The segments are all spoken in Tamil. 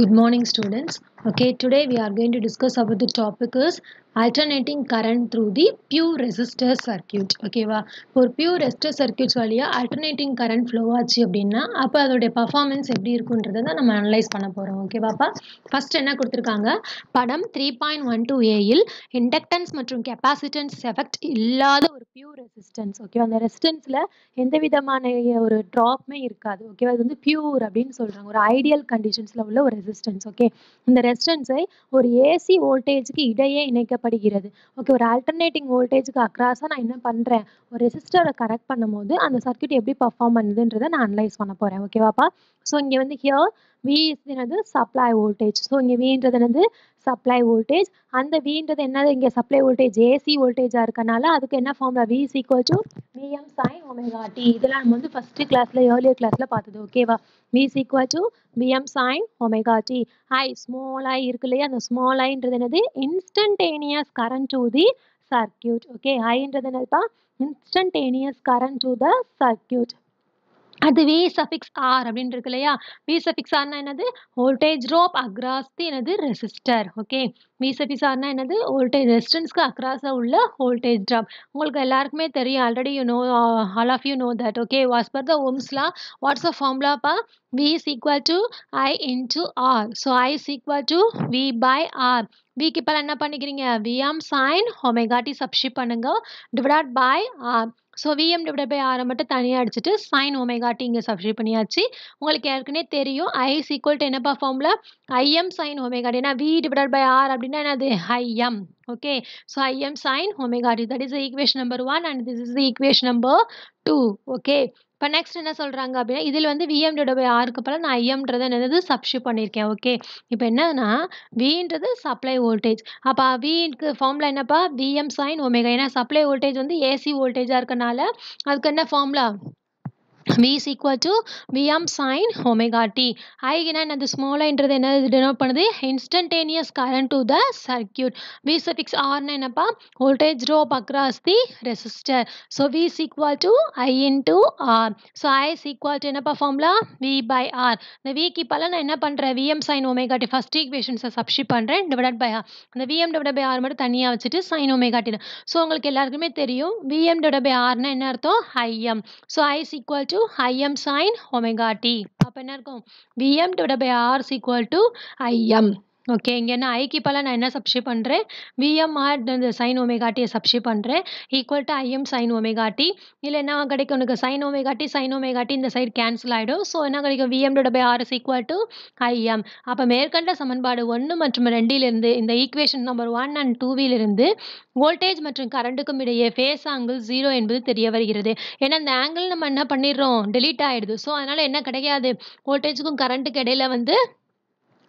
good morning students okay today we are going to discuss about the topic is alternating current through the pure resistor circuit ஓகேவா ஒரு பியூர் ரெசிஸ்டர் சர்க்கியூட்ஸ் வழியாக அல்டர்னேட்டிங் கரண்ட் ஃப்ளோ ஆச்சு அப்படின்னா அப்போ அதோடைய பர்ஃபார்மன்ஸ் எப்படி இருக்குன்றதை தான் நம்ம அனலைஸ் பண்ண போகிறோம் ஓகேவாப்பா ஃபஸ்ட் என்ன கொடுத்துருக்காங்க படம் த்ரீ பாயிண்ட் ஒன் டூ ஏயில் இண்டக்டன்ஸ் மற்றும் கெப்பாசிட்டன்ஸ் எஃபெக்ட் இல்லாத ஒரு பியூர் ரெசிஸ்டன்ஸ் ஓகேவா அந்த ரெசிஸ்டன்ஸில் எந்த விதமான ஒரு ட்ராப்புமே இருக்காது ஓகேவா இது வந்து பியூர் அப்படின்னு சொல்கிறாங்க ஒரு ஐடியல் கண்டிஷன்ஸில் உள்ள ஒரு ரெசிஸ்டன்ஸ் ஓகே இந்த ரெசிஸ்டன்ஸை ஒரு ஏசி வோல்டேஜுக்கு இடையே இணைக்கப்படுகிறது ஓகே ஒரு ஆல்டர்னேட்டிங் வோல்டேஜுக்கு அக்ராஸாக நான் என்ன பண்ணுறேன் ஒரு ரெசிஸ்டரை கனெக்ட் பண்ணும்போது அந்த சர்க்கியூட் எப்படி பர்ஃபார்ம் பண்ணுதுன்றதை நான் அனலைஸ் பண்ண போகிறேன் ஓகேவாப்பா ஸோ இங்கே வந்து ஹியர் வி என்னது சப்ளை வோல்டேஜ் ஸோ இங்கே வீன்றது என்னது சப்ளை வோல்டேஜ் அந்த வீன்றது என்னது இங்கே சப்ளை வோல்டேஜ் ஏசி வோல்டேஜாக இருக்கனால அதுக்கு என்ன form V equal to Vm sin omega t இதெல்லாம் நம்ம வந்து first கிளாஸ்ல ஏர்லியர் கிளாஸ்ல பார்த்தது ஓகேவா v is equal to Vm sin omega t i small i இருக்கு இல்லையா அந்த ஸ்மால் iன்றது என்னது instantaneous current to the circuit okay iன்றது என்னதுப்பா instantaneous current to the circuit அதுவே சஃபிக்ஸ் ஆர் அப்படின்னு இருக்கு இல்லையா வி சஃபிக்ஸ் ஆர்னா என்னது வோல்டேஜ் ட்ராப் அக்ராஸ் தி என்னது ரெசிஸ்டர் ஓகே வி சஃபிக்ஸ் ஆர்னா என்னது வோல்டேஜ் ரெசிஸ்டன்ஸ்க்கு அக்ராஸாக உள்ள வோல்டேஜ் ட்ராப் உங்களுக்கு எல்லாருக்குமே தெரியும் already you know all of you know that okay as per the Ohm's law what's a ஃபார்ம்லாப்பா V is equal to I into R so I is to to V by R க்கு இப்பல் என்ன பண்ணிக்கிறீங்க விஎம் சைன் ஹோமேகாட்டி சப்ஷிப் பண்ணுங்க divided by R so VM divide by ஆரை மட்டும் தனியாக அடிச்சுட்டு சைன் ஒமேகாட்டி இங்கே சப்ஸ்கிரைப் பண்ணியாச்சு உங்களுக்கு ஏற்கனவே தெரியும் ஐ ஈக்குவல் டு என்னப்பா ஃபார்மில் ஐஎம் சைன் ஒமேகா ஏன்னா வி டிவிடட் பை ஆர் அப்படின்னா என்னது IM okay so IM sine omega that is equation number one and this is equation number two okay இப்போ நெக்ஸ்ட் என்ன சொல்கிறாங்க அப்படின்னா இதில் வந்து விஎம் டிவைட் பை ஆருக்கு பதில் நான் ஐஎம்ன்றதை என்னது சப்ஷி பண்ணியிருக்கேன் ஓகே இப்போ என்னன்னா வின்றது சப்ளை வோல்டேஜ் அப்போ விக்கு ஃபார்முலா என்னப்பா விஎம் சைன் ஒமேகா ஏன்னா சப்ளை வோல்டேஜ் வந்து ஏசி வோல்டேஜாக இருக்கனால அதுக்கு என்ன formula v is equal to vm sin omega t ஆகினா என்னது ஸ்மால் என்றது என்னது டினோட் பண்ணுது instantaneous current to the circuit V suffix ஆர்னா என்னப்பா வோல்டேஜ் ரோ across the resistor so V is equal to I into R so I is equal to என்னப்பா ஃபார்முலா வி பை ஆர் இந்த விக்கு பல நான் என்ன பண்ணுறேன் VM sine omega T first ஈக்குவேஷன்ஸை சப்ஷி பண்ணுறேன் டிவைட் பை ஆர் இந்த விஎம் டிவைட் பை ஆர் மட்டும் தனியாக வச்சுட்டு சைன் ஒமேகா டி ஸோ உங்களுக்கு எல்லாருக்குமே தெரியும் விஎம் டிவைட் பை ஆர்னா என்ன அர்த்தம் IM so I is equal to Im sine omega t. அப்போ என்ன Vm divided by R is equal to Im. Okay. இங்கே என்ன i நான் என்ன சப்ஷி பண்ணுறேன் விஎம்ஆர் இந்த சைன் ஓமேகாட்டியை சப்ஷி பண்ணுறேன் equal to IIM sine omega t இல்லை என்ன கிடைக்கும் உனக்கு சைன் ஓமேகாட்டி சைன் ஓமேகாட்டி இந்த சைடு கேன்சல் ஆகிடும் ஸோ என்ன கிடைக்கும் VM vm/r is equal to IM அப்போ மேற்கண்ட சமன்பாடு ஒன்று மற்றும் ரெண்டிலிருந்து இந்த ஈக்குவேஷன் நம்பர் ஒன் அண்ட் டூவிலிருந்து வோல்டேஜ் மற்றும் கரண்ட்டுக்கும் இடையே ஃபேஸ் ஆங்கிள் ஜீரோ என்பது தெரிய வருகிறது. ஏன்னா இந்த ஆங்கிள் நம்ம என்ன பண்ணிடுறோம்? டெலீட் ஆகிடுது ஸோ அதனால் என்ன கிடையாது? வோல்டேஜுக்கும் கரண்ட்டுக்கு இடையில வந்து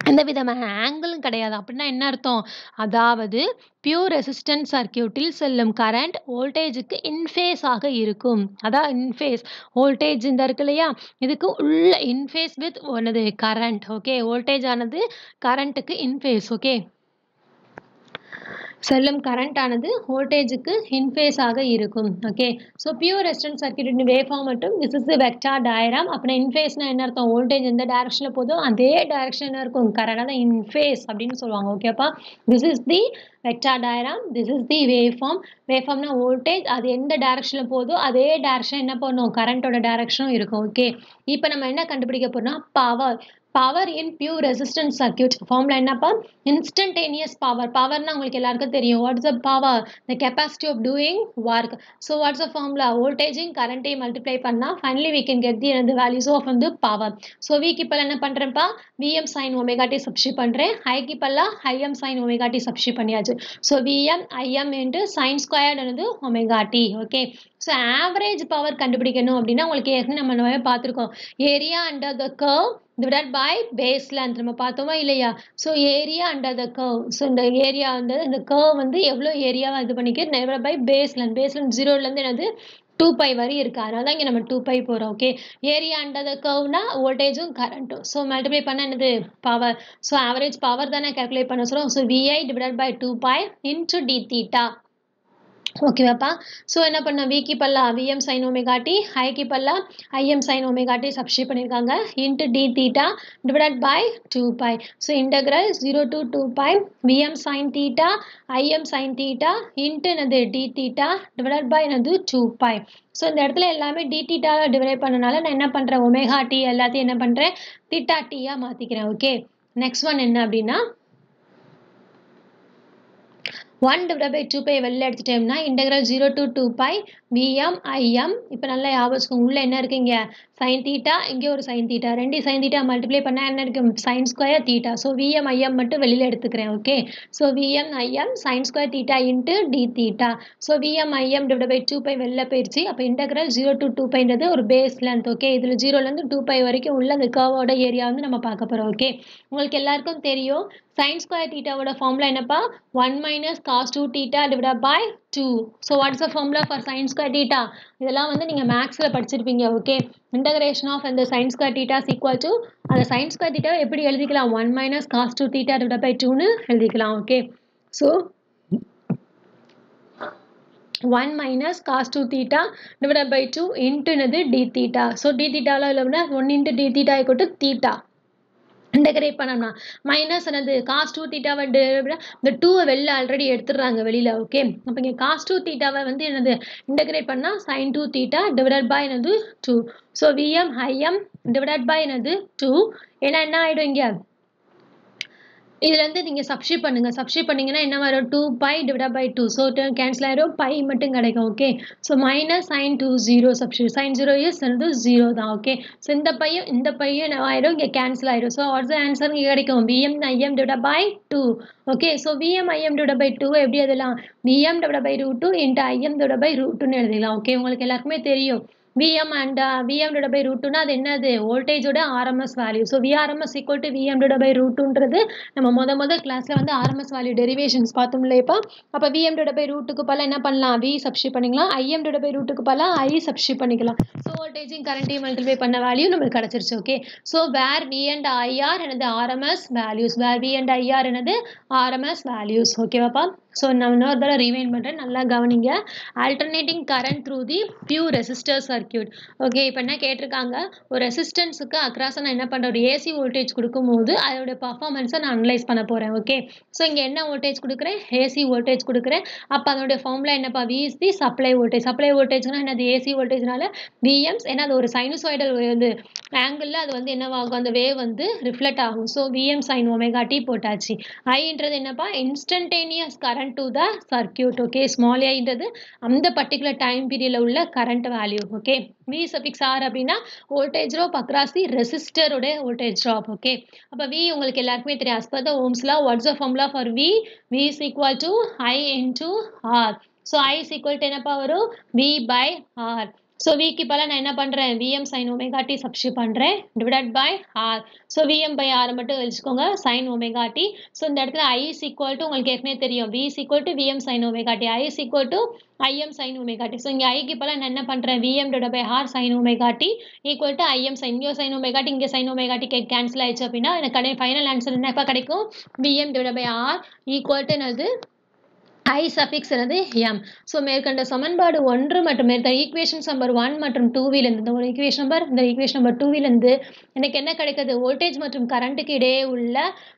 எந்த விதமான ஆங்கிளும் கிடையாது அப்படின்னா என்ன அர்த்தம் அதாவது பியூர் ரெசிஸ்டன்ஸ் சர்க்கியூட்டில் செல்லும் கரண்ட் வோல்டேஜுக்கு இன்ஃபேஸ் ஆக இருக்கும் அதான் இன்ஃபேஸ் வோல்டேஜ் இந்த இருக்கு இல்லையா இதுக்கு உள்ள இன்ஃபேஸ் வித் ஒன்னது கரண்ட் ஓகே வோல்டேஜ் ஆனது கரண்ட்டுக்கு இன்ஃபேஸ் ஓகே செல்லும் கரண்ட் ஆனது வோல்டேஜுக்கு இன்ஃபேஸ் ஆக இருக்கும் okay so pure resistance circuit waveform மட்டும் திஸ் இஸ் வெக்டார் டயராம் அப்புறம் இன்ஃபேஸ்னா என்ன அர்த்தம் வோல்டேஜ் எந்த டேரக்ஷனில் போதோ அதே டேரக்ஷன் இருக்கும் கரெக்டாக இன்ஃபேஸ் அப்படின்னு சொல்லுவாங்க ஓகேப்பா this is the vector diagram this is the waveform form voltage அது எந்த டேரக்ஷனில் போதோ அதே டேரக்ஷன் என்ன பண்ணும் கரண்ட்டோட டேரக்ஷனும் இருக்கும் ஓகே இப்போ நம்ம என்ன கண்டுபிடிக்க போகிறோம்னா power power in pure resistance circuit formula என்னப்பா இன்ஸ்டன்டேனியஸ் பவர் பவர்னா உங்களுக்கு எல்லாருக்கும் தெரியும் what's a power the capacity of doing work so what's a formula வோல்டேஜையும் கரண்ட்டையும் மல்டிப்ளை பண்ணால் finally we can get the எனது வேல்யூஸ் ஆஃப் வந்து பவர் ஸோ வீக்கு பல்ல என்ன பண்ணுறேன்ப்பா விஎம் சைன் ஒமேகாட்டி சப்ஷி பண்ணுறேன் ஹை பல்ல ஹைஎம் சைன் ஒமேகாட்டி சப்ஷி பண்ணியாச்சு so VM IM into sine squared வந்து omega t okay so average power கண்டுபிடிக்கணும் அப்படின்னா உங்களுக்கு ஏற்கனவே நம்ம நம்ம பார்த்துருக்கோம் area under the curve divide by base length நம்ம பார்த்தோமா இல்லையா so area under the curve so இந்த ஏரியா வந்து இந்த கர்வ் வந்து எவ்வளோ ஏரியாவை இது பண்ணிக்க divide by base length base length ஜீரோலேருந்து என்னது டூ பை வரி இருக்கு அதனால தான் இங்கே நம்ம டூ பை போகிறோம் ஓகே ஏரியா அண்டர் த கர்வ்னா வோல்டேஜும் கரண்ட்டும் ஸோ மல்டிப்ளை பண்ண என்னது பவர் ஸோ ஆவரேஜ் பவர் தானே கேல்குலேட் பண்ண சொல்கிறோம் so VI divide by two pi into d theta ஓகேவாப்பா ஸோ என்ன பண்ண வி கி பல்லா VM sine omega t I கி பல்லா IM sine omega t substitute பண்ணியிருக்காங்க into d theta divide by two pi so integral zero to two pi VM sine theta IM sine theta into என்னது டி தீட்டா டிவைட் பை என்னது டூ பை ஸோ இந்த இடத்துல எல்லாமே டிடிட்டாவில் டிவைட் பண்ணனால நான் என்ன பண்ணுறேன் ஒமேகா டி எல்லாத்தையும் என்ன பண்ணுறேன் தீட்டா டீயாக மாற்றிக்கிறேன் ஓகே நெக்ஸ்ட் ஒன் என்ன அப்படின்னா one divide by two pi வெளில எடுத்துட்டோம்னா integral zero to two pi VM IM இப்போ நல்லா ஞாபகம் வச்சுக்கோங்க உள்ளே என்ன இருக்குது இங்கே சைன் தீட்டா இங்கே ஒரு சைன் தீட்டா ரெண்டு சைன் தீட்டா மல்டிப்ளை பண்ணால் என்ன இருக்குது sine square theta so VM IM மட்டும் வெளியில் எடுத்துக்கிறேன் okay so VM IM sine square theta into d theta so VM IIM divide by two pi வெளில போயிடுச்சு அப்போ இன்டெக்ரல் ஜீரோ டு டூ பைன்றது ஒரு பேஸ் லென்த் ஓகே இதில் ஜீரோலேருந்து டூ பை வரைக்கும் உள்ள அந்த கர்வோட ஏரியா வந்து நம்ம பார்க்க போகிறோம் ஓகே உங்களுக்கு எல்லாருக்கும் தெரியும் சைன் ஸ்கொயர் தீட்டாவோட ஃபார்முலா என்னப்பா one minus cos 2 theta divided by 2 so what is the formula for sin square theta இதெல்லாம் வந்து நீங்கள் மேக்ஸில் படிச்சிருப்பீங்க ஓகே இன்டகிரேஷன் ஆஃப் இந்த sin square theta is equal to அந்த sin square theta எப்படி எழுதிக்கலாம் 1 minus cos 2 theta divided by 2 னு எழுதிக்கலாம் so 1 minus cos 2 theta divided by 2 into d theta so d theta ல இல்லைன்னா 1 into d theta equal to theta integrate பண்ணோம்னா மைனஸ் என்னது காஸ் டூ தீட்டாவை இந்த டூவை வெளில ஆல்ரெடி எடுத்துடுறாங்க வெளியில் ஓகே அப்போ இங்கே காஸ் டூ தீட்டாவை வந்து என்னது இன்டெகிரேட் பண்ணால் sine two theta divided by என்னது two so VM IM divided by என்னது டூ ஏன்னா என்ன ஆகிடும் இங்கே இதுலேருந்து நீங்கள் சப்ஸ்கிரைப் பண்ணுங்க சப்ஸ்கிரைப் பண்ணீங்கன்னா என்ன வரும் two pi divide by two so cancel ஆயிரும் பை மட்டும் கிடைக்கும் okay so minus sine two zero சப்ஷி சைன் ஜீரோ இஸ் வந்து ஜீரோ தான் ஓகே ஸோ இந்த பையும் இந்த பையும் என்ன ஆயிரும் இங்கே கேன்சல் ஆயிரும் ஸோ ஆட்ஸ் ஆன்சர் இங்கே கிடைக்கும் VM IIM divide by two okay so VM IIM divide by two எப்படி எழுதலாம் VM divide by root two into IIM divide by root டூன்னு எழுதிக்கலாம் ஓகே உங்களுக்கு எல்லாருக்குமே தெரியும் VM and VM divide by root டூனா அது என்னது வோல்டேஜோட RMS value so VRMS equal to VM divide by root டூன்றது நம்ம முத முத கிளாஸில் வந்து ஆர்எம்எஸ் வேல்யூ டெரிவேஷன்ஸ் பார்த்தோம் இல்லையப்பா அப்போ விஎம் டிவைட் பை ரூட்டுக்கு பல என்ன பண்ணலாம் வி சப்ஷி பண்ணிக்கலாம் ஐஎம் டிவைட் பை ரூட்டுக்கு பல ஐ சப்ஷி பண்ணிக்கலாம் ஸோ வோல்டேஜையும் கரண்ட்டையும் மல்டிப்ளை பண்ண வேல்யூ நம்மளுக்கு கிடச்சிருச்சு okay so where V and IR எனது RMS values where V and IR எனது ஆர்எம்எஸ் வேல்யூஸ் ஓகேவாப்பா ஸோ நான் இன்னொரு தடவை ரீவைண்ட் பண்ணுறேன் நல்லா கவனிங்க alternating current through the pure resistor circuit okay இப்போ என்ன கேட்டிருக்காங்க ஒரு ரெசிஸ்டன்ஸுக்கு அக்ராஸாக நான் என்ன பண்ணுறேன் ஒரு ஏசி வோல்டேஜ் கொடுக்கும்போது அதோடய பர்ஃபார்மன்ஸை நான் அனலைஸ் பண்ண போகிறேன் ஓகே ஸோ இங்கே என்ன வோல்டேஜ் கொடுக்குறேன் ஏசி வோல்டேஜ் கொடுக்குறேன் அப்போ அதோடய ஃபார்மில் என்னப்பா V is the supply voltage supply வோல்டேஜ்னா என்னது ஏசி வோல்டேஜ்னால விஎம்ஸ் ஏன்னா அது ஒரு சைனுசாய்டல் வந்து ஆங்கிளில் அது வந்து என்னவாகும் அந்த வேவ் வந்து ரிஃப்ளெக்ட் ஆகும் so VM sine omega t போட்டாச்சு ஐன்றது என்னப்பா instantaneous current current to the circuit okay small ஏன்றது அந்த பர்டிகுலர் டைம் பீரியடில் உள்ள current value okay V suffix R அப்படின்னா வோல்டேஜ் ட்ராப் அக்ராஸ் தி ரெசிஸ்டரோட வோல்டேஜ் ட்ராப் ஓகே அப்போ வி உங்களுக்கு எல்லாருக்குமே தெரியும் as per the Ohm's law what's a formula for V V is equal to I to R so I is equal to என்னப்பா வரும் வி பை ஆர் ஸோ விக்கு பல நான் என்ன பண்ணுறேன் விஎம் சைன் ஒமேகாட்டி டி சப்ஸ்டி பண்ணுறேன் divide by R so VM by R மட்டும் வச்சுக்கோங்க சைன் ஒமேகாட்டி ஸோ இந்த இடத்துல ஐ இஸ் ஈக்குவல் டு உங்களுக்கு ஏற்கனவே தெரியும் V equal to VM sine omega t t equal to IIM sine omega t so இங்கே ஐக்கு பல நான் என்ன பண்ணுறேன் VM divide by R sine omega t equal to IIM sine இங்கே சைன் ஒமேகா இங்கே சைன் ஒமேகா டி கேன்சல் ஆயிடுச்சு அப்படின்னா எனக்கு கடை ஃபைனல் ஆன்சர் என்னப்பா கிடைக்கும் VM divide by R equal to என்னது ஐ சஃபிக்ஸ் எனது எம் ஸோ மேற்கண்ட சமன்பாடு ஒன்று மற்றும் மேற்கண்ட ஈக்குவேஷன்ஸ் நம்பர் ஒன் மற்றும் டூவிலேருந்து இந்த ஒரு ஈக்குவேஷன் நம்பர் இந்த ஈக்குவேஷன் நம்பர் டூவிலேருந்து எனக்கு என்ன கிடைக்கிறது வோல்டேஜ் மற்றும் கரண்ட்டுக்கு இடையே உள்ள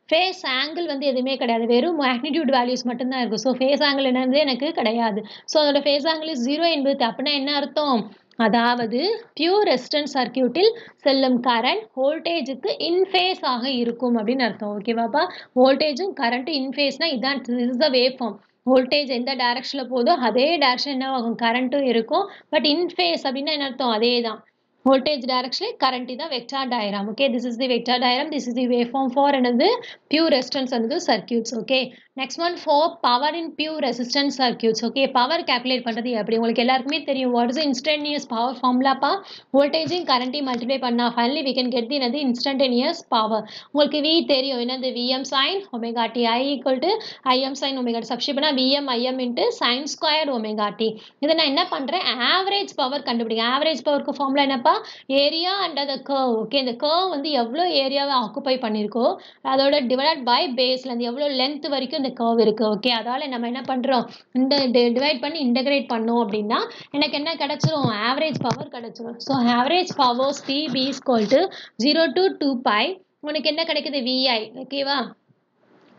ஃபேஸ் ஆங்கிள் வந்து எதுவுமே கிடையாது வெறும் மேக்னிடியூட் வேல்யூஸ் மட்டும்தான் இருக்கும் ஸோ ஃபேஸ் ஆங்கிள் என்னது எனக்கு கிடையாது ஸோ அதோட ஃபேஸ் ஆங்கிள் ஜீரோ என்பது அப்படின்னா என்ன அர்த்தம் அதாவது பியூர் ரெஸ்டன்ட் சர்க்கியூட்டில் செல்லும் கரண்ட் வோல்டேஜுக்கு இன்ஃபேஸ் ஆக இருக்கும் அப்படின்னு அர்த்தம் ஓகேவாப்பா வோல்டேஜும் கரண்ட்டும் இன்ஃபேஸ்னால் இதான் இஸ் த வேஃபார்ம் வோல்டேஜ் எந்த டைரக்ஷனில் போதோ அதே டைரக்ஷன் என்னவாகும் கரண்ட்டும் இருக்கும் பட் இன்ஃபேஸ் அப்படின்னா என்ன அர்த்தம் அதே தான் வோல்டேஜ் டைரக்ஷனே கரண்ட் தான் vector diagram okay this is the vector diagram this is the waveform for என்னது பியூர் ரெஸ்டன்ஸ் அந்த circuits okay next one for power in pure resistance circuits okay power calculate பண்ணுறது எப்படி உங்களுக்கு எல்லாருக்குமே தெரியும் வாட் இஸ் இன்ஸ்டன்டேனியஸ் பவர் ஃபார்ம்லாப்பா வோல்டேஜும் கரண்ட்டையும் மல்டிப்ளை பண்ணால் finally we can get the என்னது இன்ஸ்டன்டேனியஸ் பவர் உங்களுக்கு வி தெரியும் என்னது VM sine omega t I equal to IIM sine omega சப்ஷி பண்ணால் VM IM into sine square omega t இதை நான் என்ன பண்ணுறேன் ஆவரேஜ் பவர் கண்டுபிடிக்கும் ஆவரேஜ் பவருக்கு ஃபார்முலா என்னப்பா ஏரியா அண்ட் அந்த கர்வ் ஓகே இந்த கர்வ் வந்து எவ்வளோ ஏரியாவை ஆக்குப்பை பண்ணியிருக்கோ அதோட டிவைட் பை பேஸ்லேருந்து எவ்வளோ லென்த் வரைக்கும் இந்த கர்வ் இருக்குது ஓகே அதால் நம்ம என்ன பண்ணுறோம் இந்த டிவைட் பண்ணி இன்டகிரேட் பண்ணோம் அப்படின்னா எனக்கு என்ன கிடச்சிரும் ஆவரேஜ் பவர் கிடச்சிரும் so average powers P P ஸ்கோல் to zero to two pi உனக்கு என்ன கிடைக்குது விஐ ஓகேவா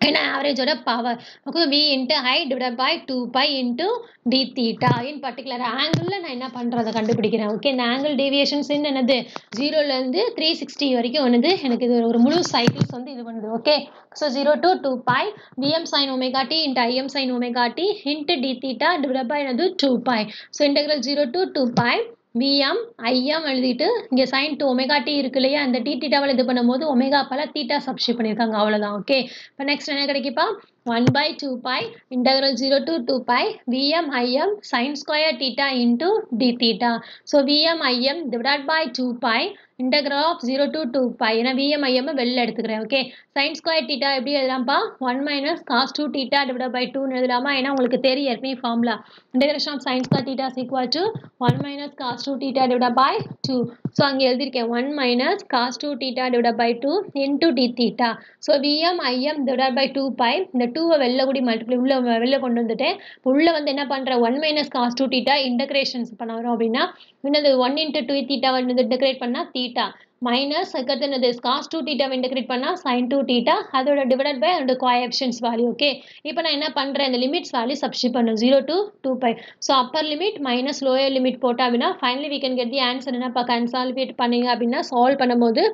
ஏன்னா ஆவரேஜோட power the V into I into i two pi 2 d theta in theta ஆங்கிளில் நான் என்ன பண்ணுறதை கண்டுபிடிக்கிறேன் ஓகே இந்த ஆங்கிள் டேவியேஷன்ஸ் என்னது ஜீரோலேருந்து த்ரீ சிக்ஸ்டி வரைக்கும் வந்து எனக்கு இது ஒரு முழு சைக்கிள்ஸ் வந்து இது பண்ணுது okay so zero to two pi VM sine omega t into IM sine omega t into d theta divide by என்னது two pi so integral zero to two pi VM IM எழுதிட்டு இங்கே சைன் டூ ஒமேகா டி இருக்கு இல்லையா அந்த டி டீட்டாவில் இது பண்ணும்போது ஒமேகா பல தீட்டா சப்ஸ்டியூட் பண்ணியிருக்காங்க அவ்வளோதான் ஓகே இப்போ நெக்ஸ்ட் என்ன கிடைக்குப்பா one by two pi integral zero to two pi VM IM sine square theta into d theta so VM IIM divide by two pi integral of zero to two pi ஏன்னா விஎம் வெளில எடுத்துக்கிறேன் ஓகே சயின்ஸ் ஸ்கொயர் டீட்டா எப்படி எழுதலாம்ப்பா one minus cos two theta divide by டூன்னு எழுதலாமா ஏன்னா உங்களுக்கு தெரியும் ஏற்கனவே formula integration of sine square theta equal to one minus cos two theta divide by two so அங்கே எழுதியிருக்கேன் one minus cos two theta divide by two in into d theta so VM IM IM divide by two pi இந்த டூவை வெளில கூடி மல்டிப்ளை உள்ள வெளில கொண்டு வந்துட்டு உள்ளே வந்து என்ன பண்ணுறேன் one minus cos two theta integrations பண்ண வரும் அப்படின்னா என்னது ஒன் இன்ட்டு டூ தீட்டா வந்து இன்டகிரேட் பண்ணால் தீ டீட்டா மைனஸ் இருக்கிறது காஸ்ட் டூ டீட்டா இன்டகிரேட் பண்ணால் சைன் டூ டீட்டா அதோட டிவைட் பை அண்ட் கோஆப்ஷன்ஸ் வேல்யூ ஓகே இப்போ நான் என்ன பண்ணுறேன் இந்த லிமிட்ஸ் வேல்யூ சப்ஸ்டியூட் பண்ணும் zero to two pi so upper limit minus lower limit போட்டோம் அப்படின்னா finally we can get the answer என்ன என்னப்பா கன்சால்வேட் பண்ணீங்க அப்படின்னா சால்வ் பண்ணும்போது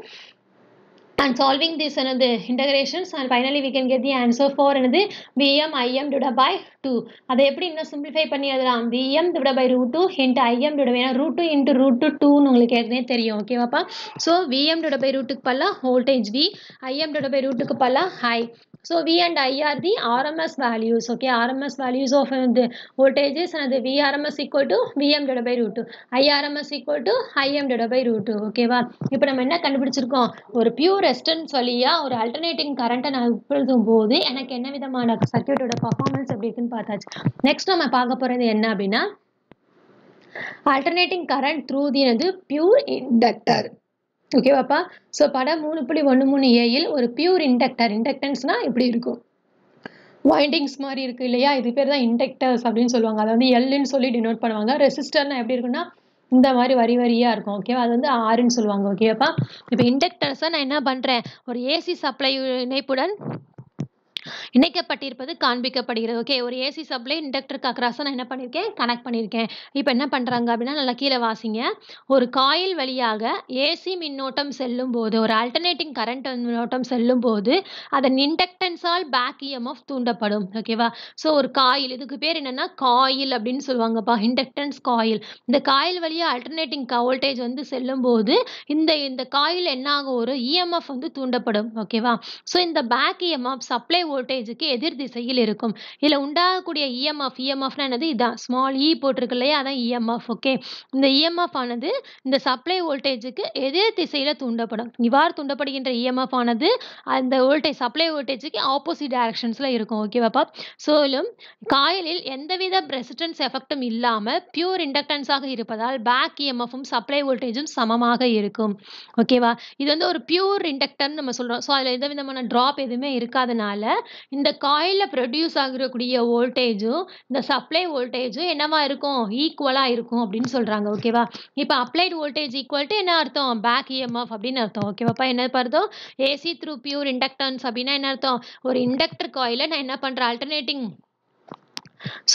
and solving this another integrations and finally we can get the answer for another vm im divided by 2 அதை எப்படி இன்னும் சிம்பிளிஃபை பண்ணி எழுதலாம் vm divided by root 2 into im divided by root 2 into root 2 2 உங்களுக்கு ஏற்கனவே தெரியும் ஓகேவாப்பா so vm divided by root க்கு பல்ல voltage v im divided by root க்கு பல்ல I So V and I are the RMS values. Okay, RMS values of uh, the voltages and the VRMS equal to Vm divided by root 2. IRMS equal to Im divided by root 2. ஓகேவா இப்போ நம்ம என்ன கண்டுபிடிச்சிருக்கோம் ஒரு பியூர் ரெஸ்டன்ஸ் வழியாக ஒரு அல்டர்னேட்டிங் கரண்ட்டை நான் உட்படுத்தும் போது எனக்கு என்ன விதமான சர்க்கியூட்டோட பர்ஃபார்மன்ஸ் எப்படி இருக்குன்னு பார்த்தாச்சு நெக்ஸ்ட் நம்ம பார்க்க போகிறது என்ன அப்படின்னா alternating current through the pure inductor ஓகேவாப்பா ஸோ படம் மூணு புள்ளி ஒன்று மூணு ஏயில் ஒரு பியூர் இண்டக்டர் இண்டக்டன்ஸ்னா இப்படி இருக்கும் வைண்டிங்ஸ் மாதிரி இருக்குது இல்லையா இது பேர் தான் இண்டக்டர்ஸ் அப்படின்னு சொல்லுவாங்க அதை வந்து எல்லுன்னு சொல்லி டினோட் பண்ணுவாங்க ரெசிஸ்டர்னால் எப்படி இருக்குன்னா இந்த மாதிரி வரி வரியாக இருக்கும் ஓகேவா அது வந்து ஆறுன்னு சொல்லுவாங்க ஓகேவாப்பா இப்போ இண்டக்டர்ஸை நான் என்ன பண்ணுறேன் ஒரு ஏசி சப்ளை இணைப்புடன் இணைக்கப்பட்டிருப்பது காண்பிக்கப்படுகிறது ஓகே ஒரு ஏசி சப்ளை இண்டக்டருக்கு அக்ராஸாக நான் என்ன பண்ணியிருக்கேன் கனெக்ட் பண்ணியிருக்கேன் இப்போ என்ன பண்ணுறாங்க அப்படின்னா நல்லா கீழே வாசிங்க ஒரு காயில் வழியாக ஏசி மின்னோட்டம் செல்லும் போது ஒரு ஆல்டர்னேட்டிங் கரண்ட் மின்னோட்டம் செல்லும் போது அதன் இண்டக்டன்ஸால் பேக் இஎம்எஃப் தூண்டப்படும் ஓகேவா ஸோ ஒரு காயில் இதுக்கு பேர் என்னென்னா காயில் அப்படின்னு சொல்லுவாங்கப்பா இண்டக்டன்ஸ் காயில் இந்த காயில் வழியாக ஆல்டர்னேட்டிங் வோல்டேஜ் வந்து செல்லும் போது இந்த இந்த காயில் என்னாக ஒரு இஎம்எஃப் e வந்து தூண்டப்படும் ஓகேவா ஸோ இந்த பேக் இஎம்எஃப் சப்ளை வோல்டேஜுக்கு எதிர் திசையில் இருக்கும் இதில் உண்டாகக்கூடிய இஎம்எஃப் e இஎம்எஃப்னா e என்னது இதான் ஸ்மால் இ e போட்டிருக்கு இல்லையா அதான் இஎம்எஃப் ஓகே இந்த இஎம்எஃப் ஆனது இந்த சப்ளை வோல்டேஜுக்கு எதிர் திசையில் தூண்டப்படும் இவ்வாறு தூண்டப்படுகின்ற இஎம்எஃப் ஆனது அந்த வோல்டேஜ் சப்ளை வோல்டேஜுக்கு ஆப்போசிட் டைரக்ஷன்ஸில் இருக்கும் ஓகேவாப்பா சோலும் காயிலில் எந்தவித ரெசிஸ்டன்ஸ் எஃபெக்டும் இல்லாமல் பியூர் இண்டக்டன்ஸாக இருப்பதால் பேக் இஎம்எஃப்பும் சப்ளை வோல்டேஜும் சமமாக இருக்கும் ஓகேவா இது வந்து ஒரு பியூர் இண்டக்டர்னு நம்ம சொல்கிறோம் ஸோ அதில் எந்த விதமான ட்ராப் எதுவுமே இருக்காதனால இந்த காயிலில் ப்ரொடியூஸ் ஆகக்கூடிய வோல்டேஜும் இந்த சப்ளை வோல்டேஜும் என்னவா இருக்கும் ஈக்குவலாக இருக்கும் அப்படின்னு சொல்கிறாங்க ஓகேவா இப்போ அப்ளைட் வோல்டேஜ் ஈக்குவல் டு என்ன அர்த்தம் பேக் இஎம்எஃப் அப்படின்னு அர்த்தம் ஓகேவாப்பா என்ன பார்த்தோம் ஏசி த்ரூ பியூர் இண்டக்டன்ஸ் அப்படின்னா என்ன அர்த்தம் ஒரு இண்டக்டர் காயிலை நான் என்ன பண்ணுறேன் ஆல்டர்னேட்டிங்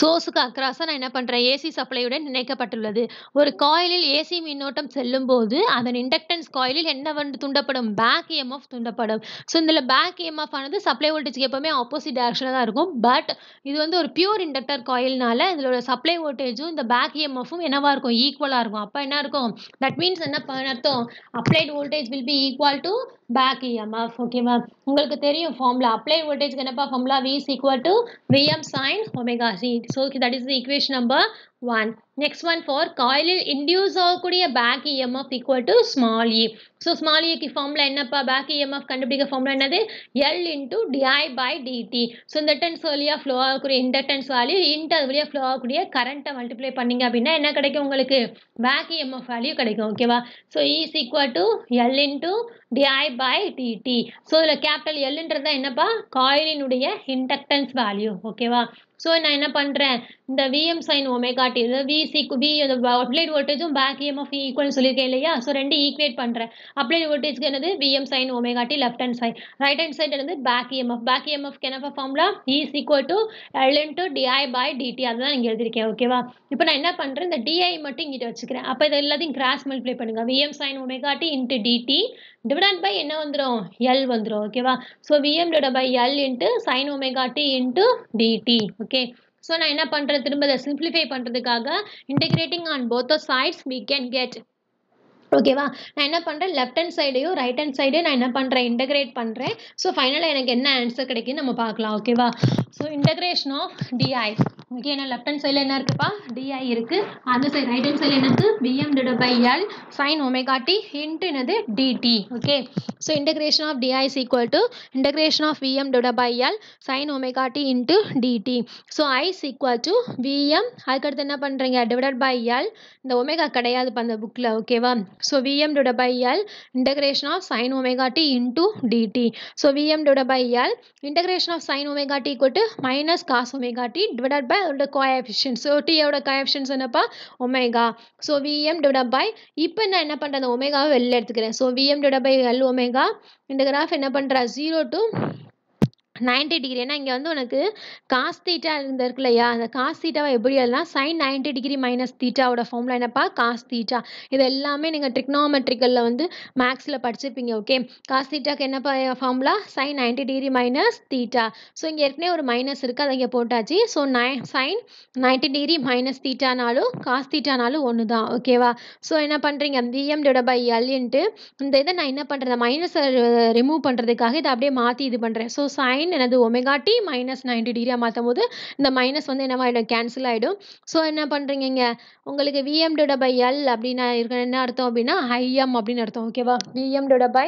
சோர்ஸுக்கு அக்ராஸாக நான் என்ன பண்ணுறேன் ஏசி சப்ளையுடன் இணைக்கப்பட்டுள்ளது ஒரு காயிலில் ஏசி மின்னோட்டம் செல்லும் போது அதன் இண்டக்டன்ஸ் காயிலில் என்ன வந்து தூண்டப்படும் பேக் எம்எஃப் தூண்டப்படும் ஸோ இதில் பேக் எம்எஃப் ஆனது சப்ளை வோல்டேஜ் எப்போவுமே ஆப்போசிட் டேரக்ஷனில் தான் இருக்கும் பட் இது வந்து ஒரு பியூர் இண்டக்டர் காயில்னால இதோட சப்ளை வோல்டேஜும் இந்த பேக் எம்எஃப்பும் என்னவாக இருக்கும் ஈக்குவலாக இருக்கும் அப்போ என்ன இருக்கும் தட் மீன்ஸ் என்ன அர்த்தம் applied voltage will be equal to back EMF ஓகேவா உங்களுக்கு தெரியும் ஃபார்முலா அப்ளை வோல்டேஜ்க்கு என்னப்பா formula V is equal to Vm sin omega c so that is the equation number 1. Next one for coilல் induce ஆகுடிய back EMF equal to small e. So small e இக்கு formula என்னப்பா back EMF கண்டுபிடிக்க formula என்னது L into di by dt. So inductance வழியா flow ஆகுடிய inductance value into வழியா flow ஆகுடிய current multiply பண்ணீங்க அப்படின்னா என்ன கிடைக்கும் உங்களுக்கு back EMF value கிடைக்கும் ஓகேவா so e is equal to L into di by dt. So இதில் capital L என்றதா என்னப்பா coilனுடைய inductance value ஓகேவா ஸோ நான் என்ன பண்ணுறேன் இந்த விஎம் சைன் ஒமேகாட்டி இது வி வி அப்ளைட் வோல்டேஜும் பேக் இஎம்எஃப் ஈக்குவல்னு சொல்லியிருக்கேன் இல்லையா ஸோ ரெண்டு ஈக்குவேட் பண்ணுறேன் அப்ளைட் வோல்டேஜ்க்கு என்னது VM sine omega t left hand side right hand side என்னது பேக் இஎம்எஃப் பேக் இஎம்எஃப் என்ன ஃபார்ம்லாம் is equal to L to di by dt அதுதான் இங்கே எழுதியிருக்கேன் ஓகேவா இப்போ நான் என்ன பண்ணுறேன் இந்த டிஐ மட்டும் இங்கிட்ட வச்சுக்கிறேன் அப்போ இது எல்லாத்தையும் கிராஸ் மல்டிப்ளை பண்ணுங்கள் Vm sine omega t into dt divided by என்ன வந்துடும் எல் வந்துடும் ஓகேவா so VM divide by L into sine omega t into dt okay so நான் என்ன பண்ணுறேன் திரும்ப அதை சிம்பிளிஃபை பண்ணுறதுக்காக integrating on both of sides we can get ஓகேவா நான் என்ன பண்ணுறேன் லெஃப்ட் ஹேண்ட் சைடையும் ரைட் ஹேண்ட் சைடையும் நான் என்ன பண்ணுறேன் இன்டகிரேட் பண்ணுறேன் ஸோ ஃபைனலாக எனக்கு என்ன ஆன்சர் கிடைக்குன்னு நம்ம பார்க்கலாம் ஓகேவா so integration of di okay என்ன லெஃப்ட் ஹேண்ட் சைடில் என்ன இருக்குப்பா டிஐ இருக்குது அந்த சைடு ரைட் ஹேண்ட் சைடில் என்ன இருக்குது PM divide by L sine omega t into என்னது dt okay so integration of di is equal to integration of Vm divide by L sine omega t t into dt so I is equal to Vm அதுக்கடுத்து என்ன பண்ணுறீங்க டிவைட் பை எல் இந்த ஒமேகா கிடையாது இப்போ அந்த புக்கில் ஓகேவா so VM divide by L integration of sine omega t t into dt so VM divide by L integration of sine omega t equal to minus cos omega t t by அதோட கோஎஃபிஷியன்ஸ் ஸோ டீயோட கோஎஃபிஷியன்ஸ் என்னப்பா omega so VM divide by இப்போ நான் என்ன பண்ணுறேன் ஒமேகாவை வெளில எடுத்துக்கிறேன் so VM divide by L omega இந்த கிராஃப் என்ன பண்ணுறா ஜீரோ டு நைன்டி ஏன்னா இங்கே வந்து உனக்கு காஸ் தீட்டா இருந்திருக்கு இல்லையா அந்த காஸ் தீட்டாவை எப்படி எழுதலாம் சைன் நைன்டி டிகிரி மைனஸ் தீட்டாவோட ஃபார்ம்ல என்னப்பா காஸ் தீட்டா இது எல்லாமே நீங்கள் ட்ரிக்னோமெட்ரிக்கலில் வந்து மேக்ஸில் படிச்சிருப்பீங்க ஓகே காஸ் தீட்டாக்கு என்னப்பா formula sine ninety degree minus theta so இங்கே ஏற்கனவே ஒரு மைனஸ் இருக்குது அதை இங்கே போட்டாச்சு ஸோ நை சைன் நைன்டி டிகிரி மைனஸ் தீட்டானாலும் காஸ் தீட்டானாலும் ஒன்று தான் ஓகேவா ஸோ என்ன பண்ணுறீங்க விஎம் டிவைட் பை எல்ன்ட்டு இந்த இதை நான் என்ன பண்ணுறேன் மைனஸை ரிமூவ் பண்ணுறதுக்காக இதை அப்படியே மாற்றி இது பண்ணுறேன் ஸோ சைன் சைன் எனது ஒமேகா டி மைனஸ் நைன்டி டிகிரியாக மாற்றும் போது இந்த மைனஸ் வந்து என்னவாயிடும் கேன்சல் ஆகிடும் ஸோ என்ன பண்ணுறீங்க இங்கே உங்களுக்கு விஎம் டிட பை எல் அப்படின்னா இருக்கிற என்ன அர்த்தம் அப்படின்னா ஐஎம் அப்படின்னு அர்த்தம் ஓகேவா விஎம் டுட பை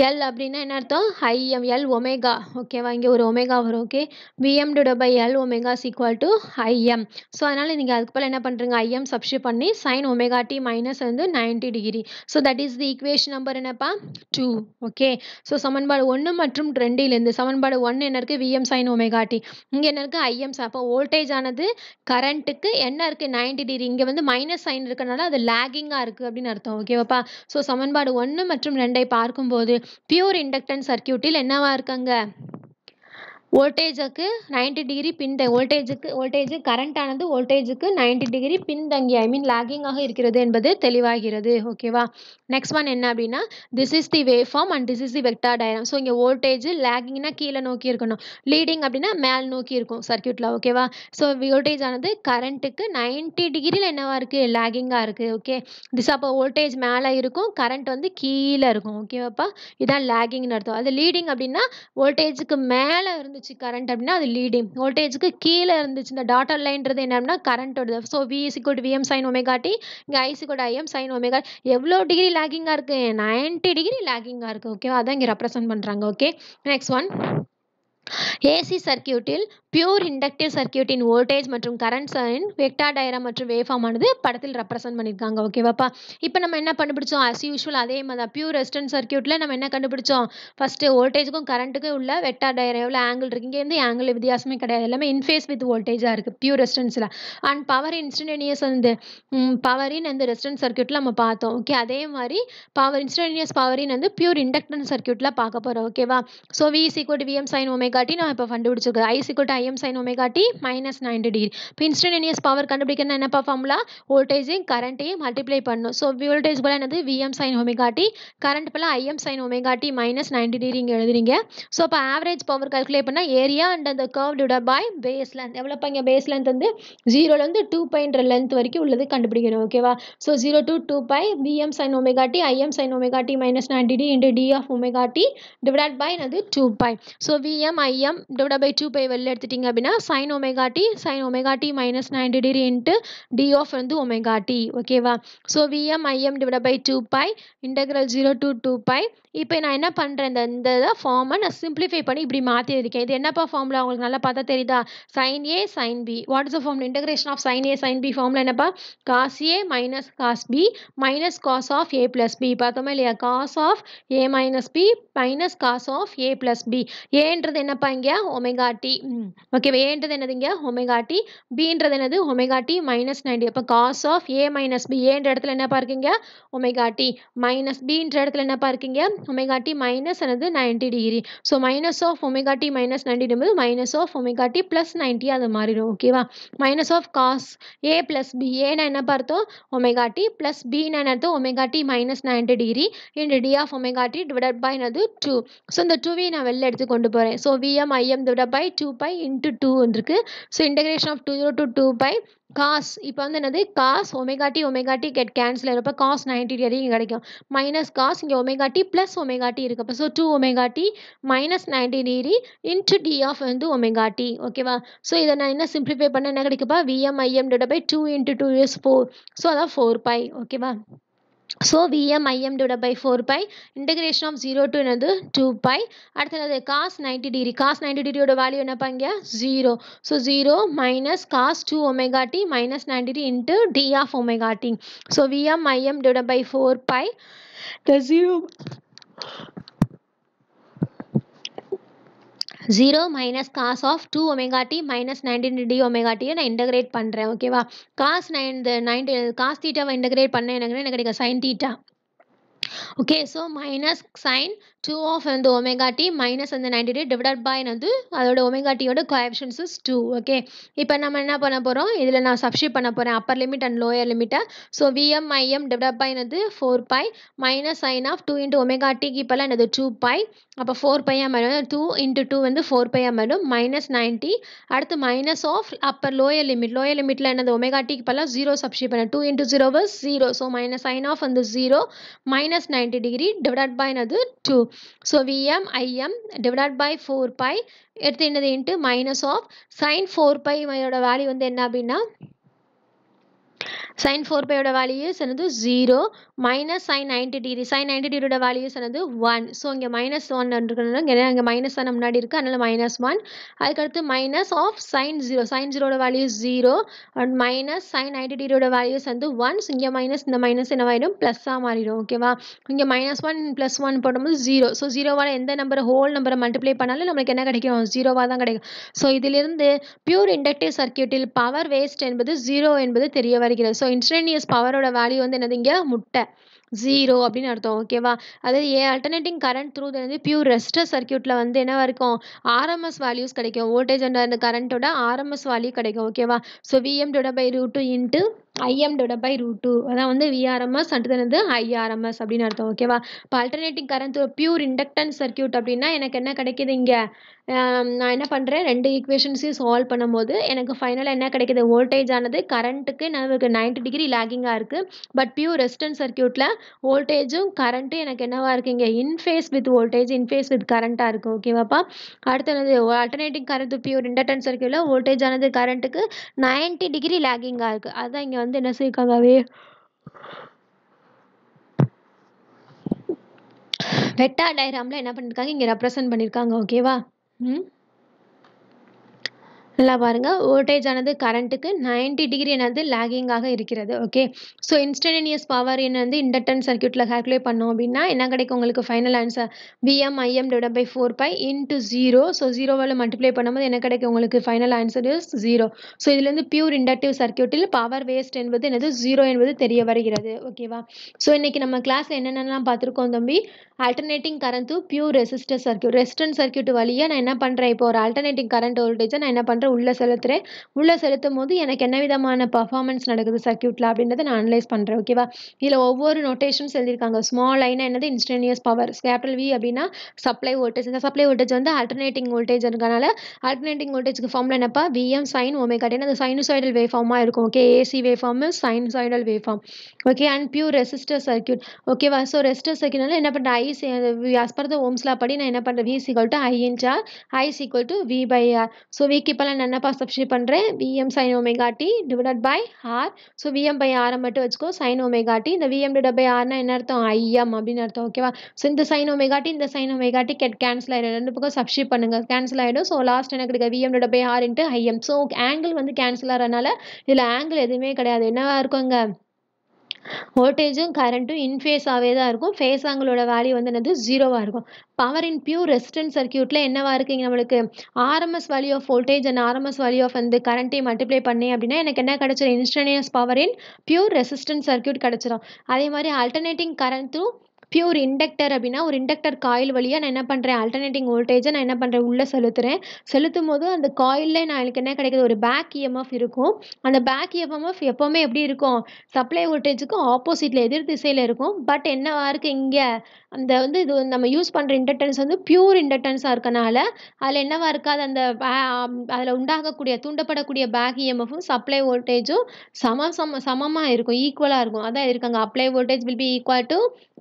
எல் அப்படின்னா என்ன அர்த்தம் ஐஎம் எல் ஒமேகா ஓகேவா இங்கே ஒரு ஒமேகா வரும் ஓகே விஎம் டிடோ by L omega equal to Im so அதனால் நீங்கள் அதுக்கு போல் என்ன பண்ணுறீங்க ஐஎம் சப்ஷி பண்ணி சைன் ஒமேகா டி மைனஸ் வந்து ninety degree so that is the equation number என்னப்பா டூ ஓகே ஸோ சமன்பாடு ஒன்று மற்றும் ரெண்டிலேருந்து சமன்பாடு ஒன்று என்ன இருக்குது விஎம் சைன் ஒமேகா டி இங்கே என்ன இருக்குது ஐஎம் அப்போ வோல்டேஜ் ஆனது கரண்ட்டுக்கு என்ன இருக்குது நைன்டி டிகிரி இங்கே வந்து மைனஸ் சைன் இருக்கனால அது லேகிங்காக இருக்குது அப்படின்னு அர்த்தம் ஓகேவாப்பா ஸோ சமன்பாடு ஒன்று மற்றும் ரெண்டை பார்க்கும்போது பியூர் இண்டக்டன்ஸ் சர்க்யூட்டில் என்னவா இருக்காங்க வோல்டேஜுக்கு நைன்டி டிகிரி தங்கி வோல்டேஜுக்கு வோல்டேஜ் ஆனது வோல்டேஜுக்கு நைன்டி டிகிரி பின்தங்கி ஐ மீன் லாகிங்காக இருக்கிறது என்பது தெளிவாகிறது ஓகேவா நெக்ஸ்ட் ஒன் என்ன அப்படின்னா this is the waveform and this is the vector diagram so இங்கே வோல்டேஜ் லேகிங்னா கீழே நோக்கி இருக்கணும் லீடிங் அப்படின்னா மேல் நோக்கி இருக்கும் சர்க்கியூட்டில் ஓகேவா ஸோ வோல்டேஜ் ஆனது கரண்ட்டுக்கு நைன்ட்டி டிகிரியில் என்னவா இருக்குது லேகிங்காக இருக்குது ஓகே திஸ் அப்போ வோல்டேஜ் மேலே இருக்கும் கரண்ட் வந்து கீழே இருக்கும் ஓகேவாப்பா இதான் லேகிங்னு அர்த்தம் அது லீடிங் அப்படின்னா வோல்டேஜுக்கு மேலே இருந்து இருந்துச்சு கரண்ட் அப்படின்னா அது லீடிங் வோல்டேஜுக்கு கீழே இருந்துச்சு இந்த டாட்டர் லைன்றது என்ன அப்படின்னா கரண்ட்டோட ஸோ விஇசி சிக்கோட் விஎம் சைன் ஒமேகாட்டி இங்கே ஐசி சிக்கோட் ஐஎம் சைன் ஒமேகா எவ்வளோ டிகிரி லேக்கிங்காக இருக்குது நைன்ட்டி டிகிரி லேக்கிங்காக இருக்குது ஓகேவா அதான் இங்கே ரெப்ரசன்ட் பண்ணுறாங்க ஓகே நெக்ஸ்ட் ஒன் ஏசி சர்க்யூட்டில் பியூர் இண்டக்டிவ் சர்க்யூட்டின் வோல்டேஜ் மற்றும் கரண்ட் சைன் வெக்டார் டயரம் மற்றும் வேவ்ஃபார்ம் ஆனது படத்தில் ரெப்ரசென்ட் பண்ணியிருக்காங்க ஓகேவாப்பா இப்போ நம்ம என்ன கண்டுபிடிச்சோம் அஸ் யூஷுவல் அதே மாதிரி தான் பியூர் ரெஸ்டன் சர்க்யூட்டில் நம்ம என்ன கண்டுபிடிச்சோம் ஃபஸ்ட்டு வோல்டேஜுக்கும் கரண்ட்டுக்கும் உள்ள வெக்டார் டயரம் எவ்வளோ ஆங்கிள் இருக்குது இங்கேருந்து ஆங்கிள் வித்தியாசமே கிடையாது எல்லாமே இன்ஃபேஸ் வித் வோல்டேஜாக இருக்குது பியூர் ரெசிஸ்டன்ஸில் அண்ட் பவர் இன்ஸ்டன்டேனியஸ் வந்து பவரின் அந்த ரெஸ்டன் சர்க்யூட்டில் நம்ம பார்த்தோம் ஓகே அதே மாதிரி பவர் இன்ஸ்டன்டேனியஸ் பவரின் வந்து பியூர் இண்டக்டன் சர்க்யூட்டில் பார்க்க போகிறோம் ஓகேவா so V equal Vm sine omega t நான் இப்போ கண்டுபிடிச்சிருக்கேன் I equal to IIM sine omega t minus ninety degree இப்போ இன்ஸ்டன்டேனியஸ் பவர் கண்டுபிடிக்கணும்னா என்னப்பா ஃபார்முலா வோல்டேஜையும் கரண்ட்டையும் மல்டிப்ளை பண்ணணும் ஸோ வோல்டேஜ் போல் என்னது VM sine omega t current போல Im sine omega t minus ninety degree இங்கே எழுதுறீங்க ஸோ இப்போ ஆவரேஜ் பவர் கல்குலேட் பண்ணால் ஏரியா அண்ட் அந்த curve divide by base length எவ்வளோப்பா இங்கே பேஸ் லென்த் வந்து ஜீரோலேருந்து டூ பாயிண்ட் லென்த் வரைக்கும் உள்ளது கண்டுபிடிக்கணும் ஓகேவா so zero to two pi VM sine omega t Im sine omega t minus ninety d into d of omega t divide by என்னது two pi so VM IIM divide by two pi வெளில எடுத்துட்டிங்க அப்படின்னா sine omega t sine omega t minus ninety degree into d of வந்து ஒமேகா டி ஓகேவா so VM IIM divide by two pi integral zero to two pi இப்போ நான் என்ன பண்ணுறேன் இந்த இந்த இதை ஃபார்மை நான் சிம்பிளிஃபை பண்ணி இப்படி மாற்றி இருக்கேன் இது என்னப்பா ஃபார்முலா உங்களுக்கு நல்லா பார்த்தா தெரியுதா sine A sine B what is the form integration of sine A sine B ஃபார்மில் என்னப்பா cos A minus cos B minus cos of A plus B பார்த்தோமா இல்லையா cos of A minus B minus cos of A plus B ஏன்றது என்ன என்னப்பா இங்கே ஒமேகாட்டி டி ஓகேவா ஏன்றது என்னது இங்கே ஒமேகாட்டி டி பின்றது என்னது ஒமேகாட்டி மைனஸ் நைன்டி அப்போ cos of A minus B ஏன்ற இடத்துல என்ன பார்க்கீங்க ஒமேகாட்டி மைனஸ் பின்ற இடத்துல என்னப்பா இருக்கீங்க ஒமேகாட்டி மைனஸ் என்னது ninety degree so minus of omega t minus ninety என்பது minus of omega t plus ninety அது மாறிடும் ஓகேவா minus of cos A plus B ஏன்னா என்ன பார்த்தோம் ஒமேகாட்டி ப்ளஸ் பின்னு என்ன அர்த்தம் omega t minus ninety degree in d of omega t t divide by என்னது டூ ஸோ இந்த டூவி நான் வெளில எடுத்து கொண்டு போகிறேன் so VM IIM divide by two pi into two வந்துருக்கு so integration of two zero to two pi cos இப்போ வந்து என்னது cos omega t omega t get cancel ஆகிறப்ப காஸ் நைன்டி டிகிரி இங்கே கிடைக்கும் மைனஸ் காஸ் இங்கே ஒமேகாட்டி ப்ளஸ் ஒமேகாட்டி இருக்கப்போ so two omega t minus ninety degree into d of வந்து ஒமேகாட்டி ஓகேவா ஸோ இதை நான் என்ன சிம்பிளிஃபை பண்ண என்ன கிடைக்கப்பா Vm IIM divide by two into two years four so அதான் ஃபோர் பை ஓகேவா so VM IIM divide by four pi integration of zero to என்னது டூ பை அடுத்தது cos ninety degree cos ninety டிகிரியோட வேல்யூ என்னப்பா இங்கே zero so zero minus cos two omega t minus ninety d into d of omega t so VM IIM divide by four pi the zero zero minus cos of two omega t minus nineteen t omega டியை நான் இன்டகிரேட் பண்ணுறேன் ஓகேவா காஸ் நைன் நைன்டி காஸ் தீட்டாவை இன்டகிரேட் பண்ண எனக்கு எனக்கு கிடைக்கும் sine theta okay so minus sine two of அந்த ஒமேகா டி மைனஸ் அந்த நைன்டி டே டிவைட் பை வந்து அதோட ஒமேகா டியோட கோஆப்ஷன்ஸ் இஸ் டூ ஓகே இப்போ நம்ம என்ன பண்ண போகிறோம் இதில் நான் சப்ஷிப் பண்ண போகிறேன் அப்பர் லிமிட் அண்ட் லோயர் லிமிட்டை so VM IIM divide by என்னது four pi minus sine of two into omega டிக்கு இப்போல்லாம் என்னது டூ பை அப்போ ஃபோர் பையாக மேலும் டூ இன்ட்டு டூ வந்து ஃபோர் பையாக மேலும் மைனஸ் நைன்ட்டி அடுத்து minus of upper lower limit lower லிமிட்டில் என்னது ஒமேகாட்டிக்கு பல ஜீரோ சப்ஸ்டியூட் பண்ண two into zero was zero so minus sine of வந்து zero minus ninety degree divide by என்னது two so VM IIM divide by four pi எடுத்து என்னது into minus of sine four pi value வந்து என்ன அப்படின்னா சைன் ஃபோர் பையோட வேல்யூஸ் என்னது zero minus sine ninety degree sine ninety degree values values என்னது 1 ஸோ இங்கே மைனஸ் ஒன் இருக்கணும் ஏன்னா இங்கே மைனஸ் தான் முன்னாடி இருக்குது அதனால் மைனஸ் ஒன் அதுக்கடுத்து minus of sine zero sine ஜீரோட values zero and minus sine ninety degree values வந்து ஒன் ஸோ இங்கே மைனஸ் இந்த மைனஸ் என்ன என்னவாயிடும் ப்ளஸ்ஸாக மாறிடும் ஓகேவா இங்கே மைனஸ் ஒன் ப்ளஸ் ஒன் போடும்போது ஜீரோ ஸோ ஜீரோவால் எந்த நம்பரை ஹோல் நம்பரை மல்டிப்ளை பண்ணாலும் நம்மளுக்கு என்ன கிடைக்கும் ஜீரோவாக தான் கிடைக்கும் ஸோ இதிலிருந்து பியூர் இண்டக்டிவ் சர்க்கியூட்டில் பவர் வேஸ்ட் என்பது ஜீரோ என்பது தெரிய வருகிறது சம்பாதிக்கிறது ஸோ இன்ஸ்டன்டினியஸ் பவரோட வேல்யூ வந்து என்னது இங்கே முட்டை ஜீரோ அப்படின்னு அர்த்தம் ஓகேவா அதாவது ஏ அல்டர்னேட்டிங் கரண்ட் த்ரூ வந்து பியூர் ரெஸ்டர் சர்க்கியூட்டில் வந்து என்னவா இருக்கும் ஆர்எம்எஸ் வேல்யூஸ் கிடைக்கும் வோல்டேஜ் அண்ட் அந்த கரண்ட்டோட ஆர்எம்எஸ் வேல்யூ கிடைக்கும் ஓகேவா so VM divide by root two into IIM divide by root two அதான் வந்து விஆர்எம்எஸ் அடுத்து என்னது ஐஆர்எம்எஸ் அப்படின்னு அர்த்தம் ஓகேவா இப்போ alternating current pure inductance circuit அப்படின்னா எனக்கு என்ன கிடைக்கிது இங்கே நான் என்ன பண்ணுறேன் ரெண்டு ஈக்குவேஷன்ஸையும் சால்வ் பண்ணும்போது எனக்கு ஃபைனலாக என்ன கிடைக்குது வோல்டேஜ் ஆனது கரண்ட்டுக்கு நமக்கு நைன்டி டிகிரி லேகிங்காக இருக்குது பட் பியூர் ரெசிஸ்டன்ஸ் சர்க்கியூட்டில் வோல்டேஜும் கரண்ட்டும் எனக்கு என்னவாக இருக்குது இருக்குங்க in phase with voltage in phase with கரண்ட்டாக இருக்குது ஓகேவாப்பா அடுத்தது என்னது அல்டர்னேட்டிங் கரண்ட் பியூர் இண்டக்டன்ஸ் சர்க்கியூட்டில் வோல்டேஜ் ஆனது கரண்ட்டுக்கு நைன்டி டிகிரி லேகிங்காக இருக்குது அதுதான் இங்கே வந்து என்ன செஞ்சுருக்காங்கவே வெட்டா டயக்ராமில் என்ன பண்ணிருக்காங்க இங்க ரெப்ரசன்ட் பண்ணிருக்காங்க ஓகேவா ம் நல்லா பாருங்கள் வோல்டேஜ் ஆனது கரண்ட்டுக்கு நைன்டி டிகிரி என்னது லேகிங்காக இருக்கிறது ஓகே ஸோ இன்ஸ்டன்டேனியஸ் பவர் என்ன வந்து இண்டக்டன் சர்க்கியூட்டில் கால்குலேட் பண்ணோம் அப்படின்னா என்ன கிடைக்கும் உங்களுக்கு final answer Vm IIM divide by four pi into zero so ஜீரோவில் மல்டிப்ளை பண்ணும்போது என்ன கிடைக்கும் உங்களுக்கு final answer is zero so இதுலேருந்து பியூர் இண்டக்டிவ் சர்க்கியூட்டில் பவர் வேஸ்ட் என்பது என்னது ஜீரோ என்பது தெரிய வருகிறது ஓகேவா ஸோ இன்றைக்கி நம்ம கிளாஸில் என்னென்னலாம் பார்த்துருக்கோம் தம்பி alternating current through pure resistor circuit resistant circuit வழியாக நான் என்ன பண்ணுறேன் இப்போ ஒரு ஆல்டர்னேட்டிங் கரண்ட் வோல்டேஜை நான் என்ன பண்ணுறேன் உள்ளே செலுத்துகிறேன் உள்ளே செலுத்தும் போது எனக்கு என்ன விதமான பர்ஃபார்மன்ஸ் நடக்குது சர்க்கியூட்டில் அப்படின்றத நான் அனலைஸ் பண்ணுறேன் ஓகேவா இதில் ஒவ்வொரு நோட்டேஷன்ஸ் எழுதியிருக்காங்க ஸ்மால் லைனாக என்னது இன்ஸ்டன்டினியஸ் பவர் கேபிட்டல் வி அப்படின்னா சப்ளை வோல்டேஜ் இந்த சப்ளை வோல்டேஜ் வந்து ஆல்டர்னேட்டிங் வோல்டேஜ் இருக்கனால ஆல்டர்னேட்டிங் வோல்டேஜ்க்கு ஃபார்மில் என்னப்பா விஎம் சைன் ஒமேகாட்டின் அது சைனுசாய்டல் வே ஃபார்மாக இருக்கும் okay AC wave form sinusoidal wave form okay and pure resistor circuit ஓகேவா ஸோ ரெசிஸ்டர் சர்க்கியூட்னால என்ன பண்ணுறேன் I is as per the படி நான் என்ன பண்ணுறேன் V is equal to I to R I is so விக்கு இப்போலாம் நான் என்னப்பா சப்ஸ்டியூட் பண்ணுறேன் Vm sin omega t divided by R so Vm by R மட்டும் வச்சுக்கோ சைன் omega t இந்த விஎம் divided by R என்ன அர்த்தம் ஐஎம் அப்படின்னு அர்த்தம் ஓகேவா ஸோ இந்த சைன் omega t இந்த sine omega t get cancel ஆகிடும் ரெண்டு பக்கம் சப்ஸ்டியூட் பண்ணுங்கள் கேன்சல் ஆகிடும் ஸோ லாஸ்ட் எனக்கு கிடைக்க Vm divided by R into Im so angle வந்து கேன்சல் ஆகிறனால இதில் ஆங்கிள் எதுவுமே கிடையாது என்னவா இருக்குங்க வோல்டேஜும் கரண்ட்டும் இன்ஃபேஸாகவே தான் இருக்கும் ஃபேஸ் ஆங்கிளோட வேல்யூ வந்து என்னது ஜீரோவாக இருக்கும் பவர் இன் பியூர் ரெசிஸ்டன்ட் சர்க்கியூட்டில் என்னவாக இருக்குங்க நம்மளுக்கு RMS value of voltage and RMS value of வந்து கரண்ட்டை மல்டிப்ளை பண்ணி அப்படின்னா எனக்கு என்ன கிடச்சிரும் instantaneous power in pure resistant circuit கிடச்சிரும் அதே மாதிரி ஆல்டர்னேட்டிங் கரண்ட் பியூர் இண்டக்டர் அப்படின்னா ஒரு இண்டக்டர் காயில் வழியாக நான் என்ன பண்ணுறேன் ஆல்டர்னேட்டிங் வோல்டேஜை நான் என்ன பண்ணுறேன் உள்ளே செலுத்துகிறேன் செலுத்தும் போது அந்த காயிலில் நான் எனக்கு என்ன கிடைக்கிது ஒரு பேக் இஎம்எஃப் இருக்கும் அந்த பேக் இஎம்எஃப் எப்போவுமே எப்படி இருக்கும் சப்ளை வோல்டேஜுக்கு ஆப்போசிட்டில் எதிர் திசையில் இருக்கும் பட் என்னவா இருக்குது இங்கே அந்த வந்து இது நம்ம யூஸ் பண்ணுற இண்டக்டன்ஸ் வந்து பியூர் இண்டக்டன்ஸாக இருக்கனால அதில் என்னவா இருக்காது அந்த அதில் உண்டாகக்கூடிய தூண்டப்படக்கூடிய பேக் இஎம்எஃப்பும் சப்ளை வோல்டேஜும் சம சம சமமாக இருக்கும் ஈக்குவலாக இருக்கும் அதான் இருக்காங்க apply voltage will be equal to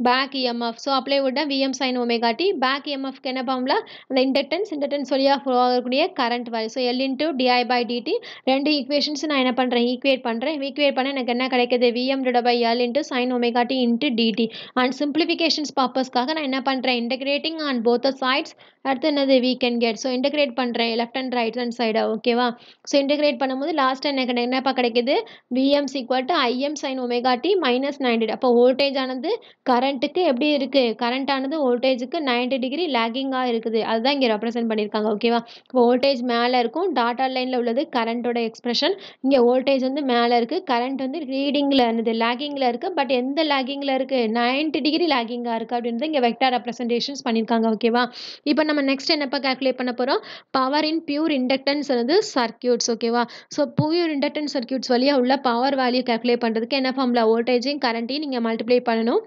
back VMF so அப்படியே விட்டால் விஎம் சைன் ஒமேகாட்டி பேக் எம்எஃப்க்கு என்ன பண்ணல அந்த இண்டக்டன்ஸ் இண்டக்டன்ஸ் சொல்லியாக ஃப்ளோ ஆகக்கூடிய current value so L into di by dt ரெண்டு ஈக்குவேஷன்ஸ் நான் என்ன பண்ணுறேன் ஈக்குவேட் பண்ணுறேன் ஈக்குவேட் பண்ண எனக்கு என்ன கிடைக்குது Vm dt by L into sine omega t into dt and simplifications பர்பஸ்க்காக நான் என்ன பண்ணுறேன் இன்டகிரேட்டிங் ஆன் போத் சைட்ஸ் அடுத்து என்னது we can get so integrate பண்ணுறேன் லெஃப்ட் அண்ட் ரைட் ஹேண்ட் சைடா ஓகேவா ஸோ இன்டகிரேட் பண்ணும்போது லாஸ்ட் எனக்கு என்னப்பா கிடைக்குது Vm is equal to IIM sine omega t minus ninety அப்போ வோல்டேஜ் ஆனது கரண்ட்டுக்கு எப்படி இருக்குது கரண்ட்டானது வோல்டேஜுக்கு நைன்டி டிகிரி லேகிங்காக இருக்குது அதுதான் இங்கே ரெப்ரசென்ட் பண்ணியிருக்காங்க ஓகேவா இப்போ வோல்டேஜ் மேலே இருக்கும் டாட்டா லைனில் உள்ளது கரண்ட்டோட எக்ஸ்பிரஷன் இங்கே வோல்டேஜ் வந்து மேலே இருக்குது கரண்ட் வந்து ரீடிங்கில் இருந்தது லேகிங்கில் இருக்குது பட் எந்த லேகிங்கில் இருக்குது நைன்டி டிகிரி லேகிங்காக இருக்குது அப்படின்றது இங்கே வெக்டார் ரெப்ரசன்டேஷன்ஸ் பண்ணியிருக்காங்க ஓகேவா இப்போ நம்ம நெக்ஸ்ட் என்னப்போ கேல்குலேட் பண்ண போகிறோம் பவர் இன் பியூர் இண்டக்டன்ஸ் வந்து சர்க்கியூட்ஸ் ஓகேவா ஸோ பியூர் இண்டக்டன்ஸ் சர்க்கியூட்ஸ் வழியாக உள்ள பவர் வேல்யூ கேல்குலேட் பண்ணுறதுக்கு என்ன ஃபார்மில் வோல்டேஜையும் கரண்ட்டையும் நீங்கள் மல்டிப்ளை பண்ணணும்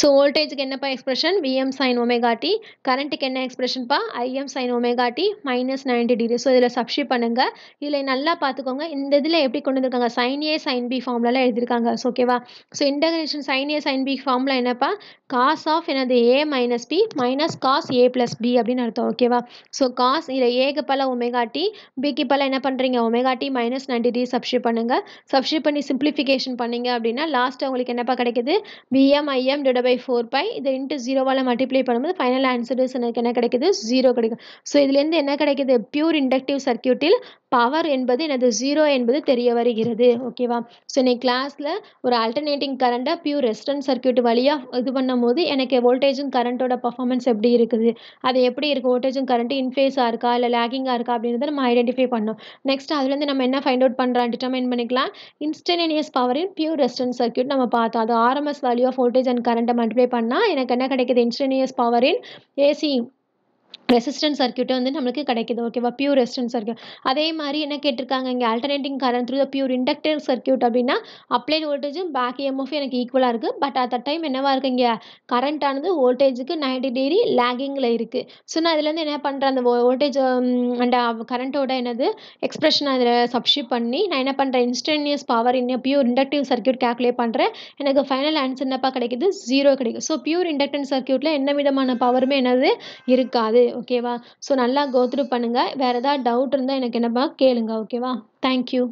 ஸோ வோல்டேஜுக்கு என்னப்பா expression Vm sine omega t கரண்ட்டுக்கு என்ன எக்ஸ்பிரஷன்ப்பா Im sine omega t minus ninety degree so இதில் சப்ஷி பண்ணுங்கள் இதில் நல்லா பார்த்துக்கோங்க இந்த இதில் எப்படி கொண்டு வந்திருக்காங்க சைன் ஏ சைன் பி ஃபார்ம்லலாம் எழுதியிருக்காங்க ஸோ ஓகேவா so integration sine A sine B ஃபார்மில் என்னப்பா காஸ் ஆஃப் என்னது A minus B minus cos A plus B அப்படின்னு அர்த்தம் ஓகேவா ஸோ காஸ் இதில் ஏக்கு பல ஒமேகா டி பிக்கு பல என்ன பண்ணுறீங்க omega t minus ninety degree சப்ஷி பண்ணுங்கள் சப்ஷி பண்ணி சிம்பிளிஃபிகேஷன் பண்ணீங்க அப்படின்னா லாஸ்ட்டு உங்களுக்கு என்னப்பா கிடைக்குது Vm Im M divide four by இதை இன்ட்டு ஜீரோவால் மல்டிப்ளை பண்ணும்போது ஃபைனல் ஆன்சர் எனக்கு என்ன கிடைக்குது ஜீரோ கிடைக்கும் ஸோ இதுலேருந்து என்ன கிடைக்குது பியூர் இண்டக்டிவ் சர்க்கியூட்டில் பவர் என்பது எனது ஜீரோ என்பது தெரிய வருகிறது ஓகேவா ஸோ இன்னைக்கு கிளாஸில் ஒரு ஆல்டர்னேட்டிங் கரண்ட்டை பியூர் ரெசிஸ்டன்ஸ் சர்க்கியூட் வழியாக இது பண்ணும் போது எனக்கு வோல்டேஜும் கரண்ட்டோட பர்ஃபார்மன்ஸ் எப்படி இருக்குது அது எப்படி இருக்குது வோல்டேஜும் கரண்ட்டு இன்ஃபேஸாக இருக்கா இல்லை லேகிங்காக இருக்கா அப்படின்றத நம்ம ஐடென்டிஃபை பண்ணோம் நெக்ஸ்ட் அதுலேருந்து நம்ம என்ன ஃபைண்ட் அவுட் பண்ணுறோம் டிட்டர்மைன் பண்ணிக்கலாம் இன்ஸ்டன்டேனியஸ் பவரின் பியூர் ரெசிஸ்டன்ஸ் சர்க்கியூட் நம்ம பார்த்தோம் அது RMS value of voltage and கரண்ட்டை மல்டிப்ளை பண்ணால் எனக்கு என்ன கிடைக்கிது இன்ஸ்டனியஸ் பவரின் ஏசி ரெசிஸ்டன்ஸ் சர்க்யூட்டே வந்து நம்மளுக்கு கிடைக்கிது ஓகேவா பியூர் ரெசிஸ்டன்ஸ் சர்க்யூட் அதே மாதிரி என்ன கேட்டிருக்காங்க இங்கே alternating current through the pure inductor circuit அப்படின்னா அப்ளைட் வோல்டேஜும் பேக் எம்எஃப் எனக்கு ஈக்குவலாக இருக்குது பட் அட் த டைம் என்னவாக இருக்குது இங்கே கரண்ட் ஆனது வோல்டேஜுக்கு நைன்டி டிகிரி லேகிங்கில் இருக்குது ஸோ நான் அதுலேருந்து என்ன பண்ணுறேன் அந்த வோல்டேஜ் அண்ட் கரண்ட்டோட என்னது எக்ஸ்ப்ரெஷன் அதில் சப்ஷிப் பண்ணி நான் என்ன பண்ணுறேன் இன்ஸ்டன்டியஸ் பவர் இன்னும் பியூர் இண்டக்டிவ் சர்க்யூட் கேல்குலேட் பண்ணுறேன் எனக்கு ஃபைனல் ஆன்சர் என்னப்பா கிடைக்குது ஜீரோ கிடைக்கும் ஸோ பியூர் இண்டக்டன் சர்க்யூட்டில் எந்த விதமான பவருமே என்னது இருக்காது ஓகேவா ஸோ நல்லா கோத்ரூ பண்ணுங்கள் வேறு ஏதாவது டவுட் இருந்தால் எனக்கு என்னப்பா கேளுங்க ஓகேவா தேங்க்யூ